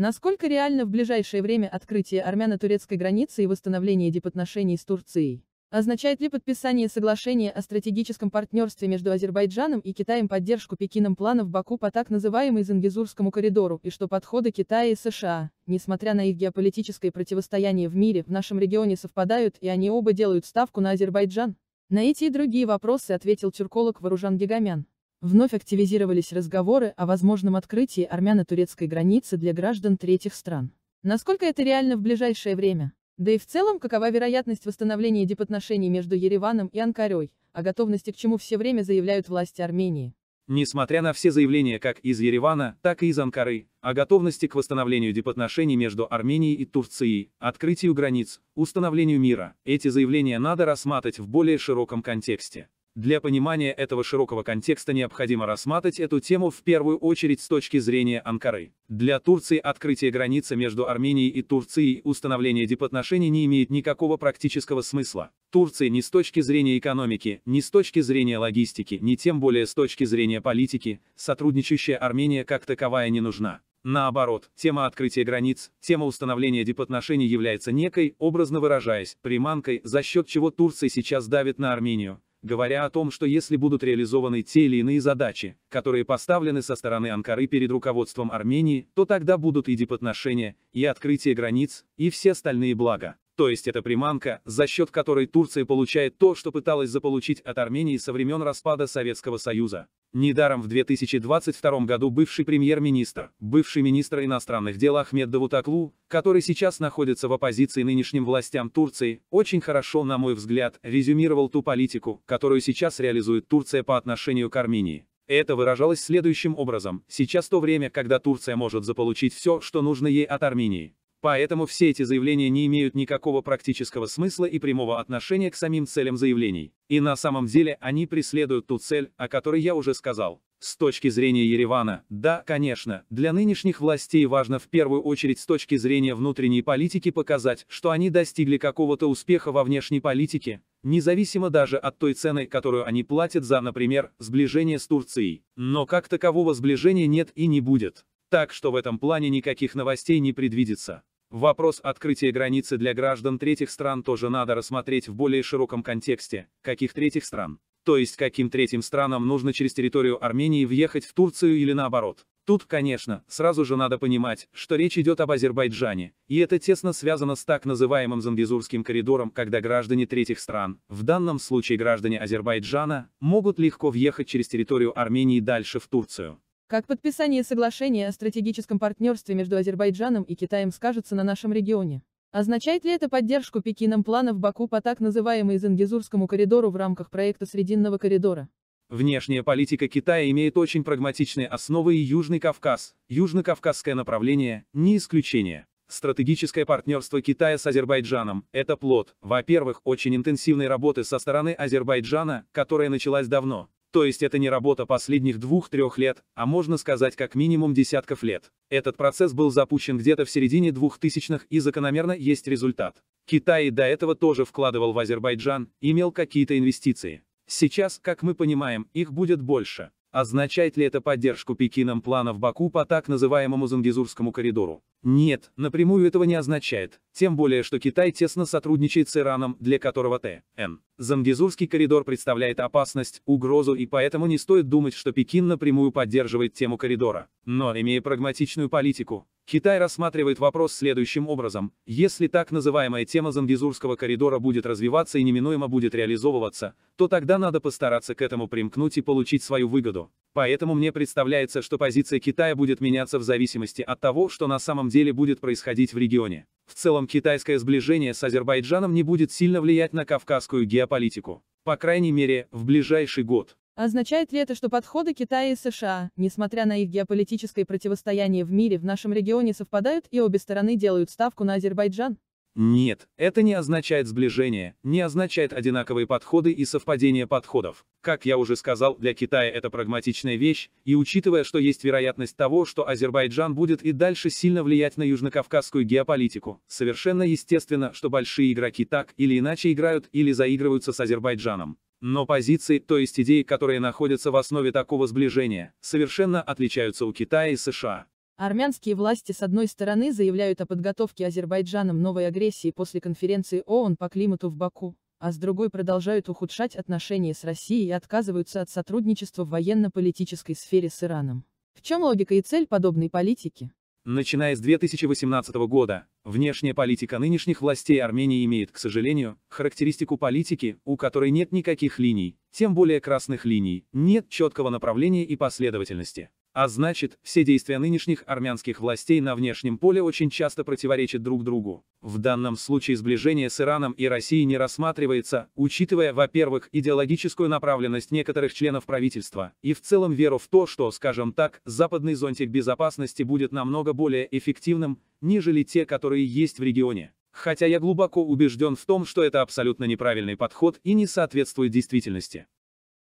Насколько реально в ближайшее время открытие армяно-турецкой границы и восстановление дипотношений с Турцией? Означает ли подписание соглашения о стратегическом партнерстве между Азербайджаном и Китаем поддержку Пекином планов Баку по так называемой Зангизурскому коридору, и что подходы Китая и США, несмотря на их геополитическое противостояние в мире, в нашем регионе совпадают и они оба делают ставку на Азербайджан? На эти и другие вопросы ответил тюрколог Вооружан Гегамян. Вновь активизировались разговоры о возможном открытии армяно-турецкой границы для граждан третьих стран. Насколько это реально в ближайшее время? Да и в целом, какова вероятность восстановления дипотношений между Ереваном и Анкарой, о готовности к чему все время заявляют власти Армении? Несмотря на все заявления как из Еревана, так и из Анкары, о готовности к восстановлению дипотношений между Арменией и Турцией, открытию границ, установлению мира, эти заявления надо рассматривать в более широком контексте. Для понимания этого широкого контекста необходимо рассматривать эту тему в первую очередь с точки зрения Анкары. Для Турции открытие границы между Арменией и Турцией установление дипотношений не имеет никакого практического смысла. Турции ни с точки зрения экономики, ни с точки зрения логистики, ни тем более с точки зрения политики, сотрудничающая Армения как таковая не нужна. Наоборот, тема открытия границ, тема установления дипотношений является некой, образно выражаясь, приманкой, за счет чего Турция сейчас давит на Армению, говоря о том, что если будут реализованы те или иные задачи, которые поставлены со стороны Анкары перед руководством Армении, то тогда будут и дипотношения, и открытие границ, и все остальные блага. То есть это приманка, за счет которой Турция получает то, что пыталась заполучить от Армении со времен распада Советского Союза. Недаром в 2022 году бывший премьер-министр, бывший министр иностранных дел Ахмед Давутаклу, который сейчас находится в оппозиции нынешним властям Турции, очень хорошо, на мой взгляд, резюмировал ту политику, которую сейчас реализует Турция по отношению к Армении. Это выражалось следующим образом, сейчас то время, когда Турция может заполучить все, что нужно ей от Армении. Поэтому все эти заявления не имеют никакого практического смысла и прямого отношения к самим целям заявлений. И на самом деле они преследуют ту цель, о которой я уже сказал. С точки зрения Еревана, да, конечно, для нынешних властей важно в первую очередь с точки зрения внутренней политики показать, что они достигли какого-то успеха во внешней политике, независимо даже от той цены, которую они платят за, например, сближение с Турцией. Но как такового сближения нет и не будет. Так что в этом плане никаких новостей не предвидится. Вопрос открытия границы для граждан третьих стран тоже надо рассмотреть в более широком контексте. Каких третьих стран? То есть каким третьим странам нужно через территорию Армении въехать в Турцию или наоборот? Тут, конечно, сразу же надо понимать, что речь идет об Азербайджане, и это тесно связано с так называемым Зангизурским коридором, когда граждане третьих стран, в данном случае граждане Азербайджана, могут легко въехать через территорию Армении дальше в Турцию. Как подписание соглашения о стратегическом партнерстве между Азербайджаном и Китаем скажется на нашем регионе? Означает ли это поддержку Пекином планов Баку по так называемой Зангизурскому коридору в рамках проекта Срединного коридора? Внешняя политика Китая имеет очень прагматичные основы и Южный Кавказ, южно-кавказское направление, не исключение. Стратегическое партнерство Китая с Азербайджаном – это плод, во-первых, очень интенсивной работы со стороны Азербайджана, которая началась давно, то есть это не работа последних двух-трех лет, а можно сказать как минимум десятков лет. Этот процесс был запущен где-то в середине 2000-х и закономерно есть результат. Китай до этого тоже вкладывал в Азербайджан, имел какие-то инвестиции. Сейчас, как мы понимаем, их будет больше. Означает ли это поддержку Пекином планов Баку по так называемому Зангизурскому коридору? Нет, напрямую этого не означает, тем более, что Китай тесно сотрудничает с Ираном, для которого Т.Н. Зангизурский коридор представляет опасность, угрозу и поэтому не стоит думать, что Пекин напрямую поддерживает тему коридора. Но, имея прагматичную политику, Китай рассматривает вопрос следующим образом. Если так называемая тема Зангизурского коридора будет развиваться и неминуемо будет реализовываться, то тогда надо постараться к этому примкнуть и получить свою выгоду. Поэтому мне представляется, что позиция Китая будет меняться в зависимости от того, что на самом деле будет происходить в регионе. В целом китайское сближение с Азербайджаном не будет сильно влиять на кавказскую геополитику. По крайней мере, в ближайший год. Означает ли это, что подходы Китая и США, несмотря на их геополитическое противостояние в мире, в нашем регионе совпадают и обе стороны делают ставку на Азербайджан? Нет, это не означает сближение, не означает одинаковые подходы и совпадение подходов. Как я уже сказал, для Китая это прагматичная вещь, и учитывая, что есть вероятность того, что Азербайджан будет и дальше сильно влиять на южнокавказскую геополитику, совершенно естественно, что большие игроки так или иначе играют или заигрываются с Азербайджаном. Но позиции, то есть идеи, которые находятся в основе такого сближения, совершенно отличаются у Китая и США. Армянские власти с одной стороны заявляют о подготовке Азербайджаном новой агрессии после конференции ООН по климату в Баку, а с другой продолжают ухудшать отношения с Россией и отказываются от сотрудничества в военно-политической сфере с Ираном. В чем логика и цель подобной политики? Начиная с 2018 года, внешняя политика нынешних властей Армении имеет, к сожалению, характеристику политики, у которой нет никаких линий, тем более красных линий, нет четкого направления и последовательности. А значит, все действия нынешних армянских властей на внешнем поле очень часто противоречат друг другу. В данном случае сближение с Ираном и Россией не рассматривается, учитывая, во-первых, идеологическую направленность некоторых членов правительства, и в целом веру в то, что, скажем так, западный зонтик безопасности будет намного более эффективным, нежели те, которые есть в регионе. Хотя я глубоко убежден в том, что это абсолютно неправильный подход и не соответствует действительности.